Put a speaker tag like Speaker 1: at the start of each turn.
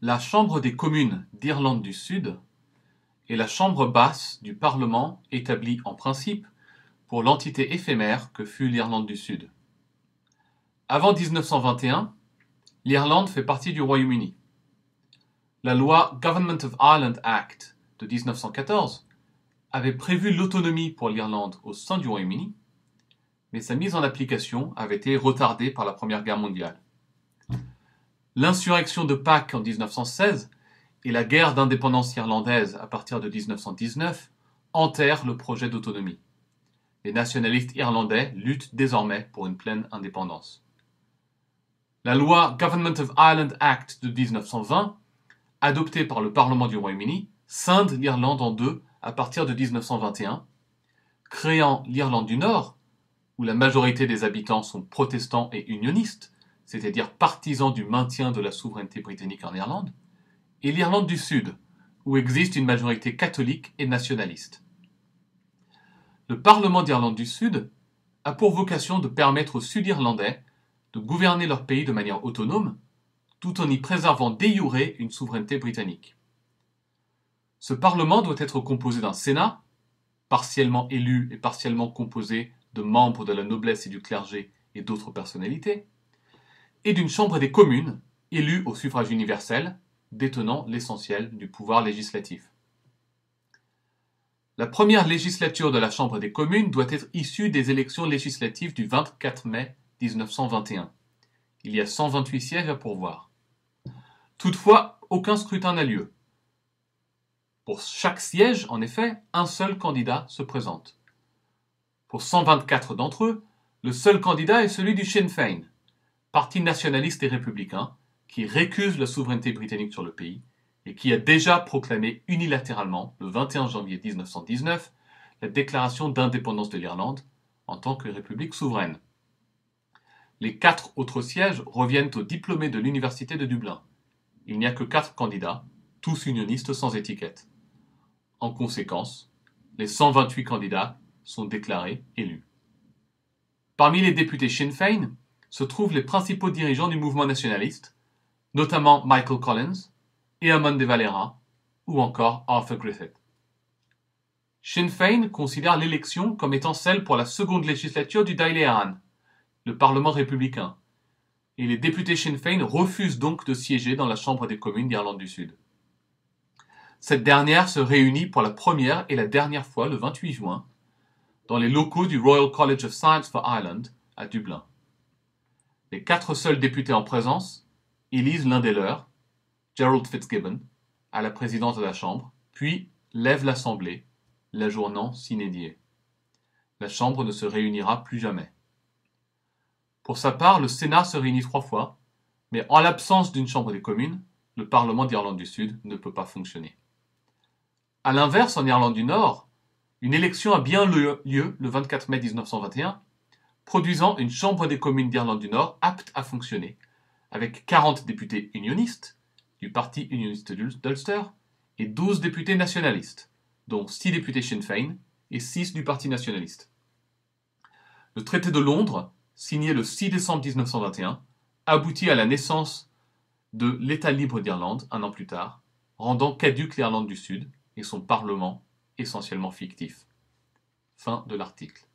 Speaker 1: La Chambre des communes d'Irlande du Sud est la chambre basse du Parlement établie en principe pour l'entité éphémère que fut l'Irlande du Sud. Avant 1921, l'Irlande fait partie du Royaume-Uni. La loi Government of Ireland Act de 1914 avait prévu l'autonomie pour l'Irlande au sein du Royaume-Uni, mais sa mise en application avait été retardée par la Première Guerre mondiale l'insurrection de Pâques en 1916 et la guerre d'indépendance irlandaise à partir de 1919 enterrent le projet d'autonomie. Les nationalistes irlandais luttent désormais pour une pleine indépendance. La loi Government of Ireland Act de 1920, adoptée par le Parlement du Royaume-Uni, scinde l'Irlande en deux à partir de 1921, créant l'Irlande du Nord, où la majorité des habitants sont protestants et unionistes, c'est-à-dire partisans du maintien de la souveraineté britannique en Irlande, et l'Irlande du Sud, où existe une majorité catholique et nationaliste. Le Parlement d'Irlande du Sud a pour vocation de permettre aux Sud-Irlandais de gouverner leur pays de manière autonome, tout en y préservant déjuré une souveraineté britannique. Ce Parlement doit être composé d'un Sénat, partiellement élu et partiellement composé de membres de la noblesse et du clergé et d'autres personnalités, et d'une Chambre des communes, élue au suffrage universel, détenant l'essentiel du pouvoir législatif. La première législature de la Chambre des communes doit être issue des élections législatives du 24 mai 1921. Il y a 128 sièges à pourvoir. Toutefois, aucun scrutin n'a lieu. Pour chaque siège, en effet, un seul candidat se présente. Pour 124 d'entre eux, le seul candidat est celui du Sinn Féin, parti nationaliste et républicain qui récuse la souveraineté britannique sur le pays et qui a déjà proclamé unilatéralement, le 21 janvier 1919, la déclaration d'indépendance de l'Irlande en tant que république souveraine. Les quatre autres sièges reviennent aux diplômés de l'Université de Dublin. Il n'y a que quatre candidats, tous unionistes sans étiquette. En conséquence, les 128 candidats sont déclarés élus. Parmi les députés Sinn Féin, se trouvent les principaux dirigeants du mouvement nationaliste, notamment Michael Collins, Eamon de Valera ou encore Arthur Griffith. Sinn Féin considère l'élection comme étant celle pour la seconde législature du Éireann, le Parlement républicain, et les députés Sinn Féin refusent donc de siéger dans la Chambre des communes d'Irlande du Sud. Cette dernière se réunit pour la première et la dernière fois le 28 juin dans les locaux du Royal College of Science for Ireland à Dublin les quatre seuls députés en présence élisent l'un des leurs, Gerald Fitzgibbon, à la présidente de la Chambre, puis lèvent l'Assemblée, l'ajournant s'inédier. La Chambre ne se réunira plus jamais. Pour sa part, le Sénat se réunit trois fois, mais en l'absence d'une Chambre des communes, le Parlement d'Irlande du Sud ne peut pas fonctionner. A l'inverse, en Irlande du Nord, une élection a bien lieu le 24 mai 1921, produisant une Chambre des communes d'Irlande du Nord apte à fonctionner, avec 40 députés unionistes du Parti unioniste d'Ulster et 12 députés nationalistes, dont 6 députés Sinn Féin et 6 du Parti nationaliste. Le traité de Londres, signé le 6 décembre 1921, aboutit à la naissance de l'État libre d'Irlande un an plus tard, rendant caduque l'Irlande du Sud et son Parlement essentiellement fictif. Fin de l'article.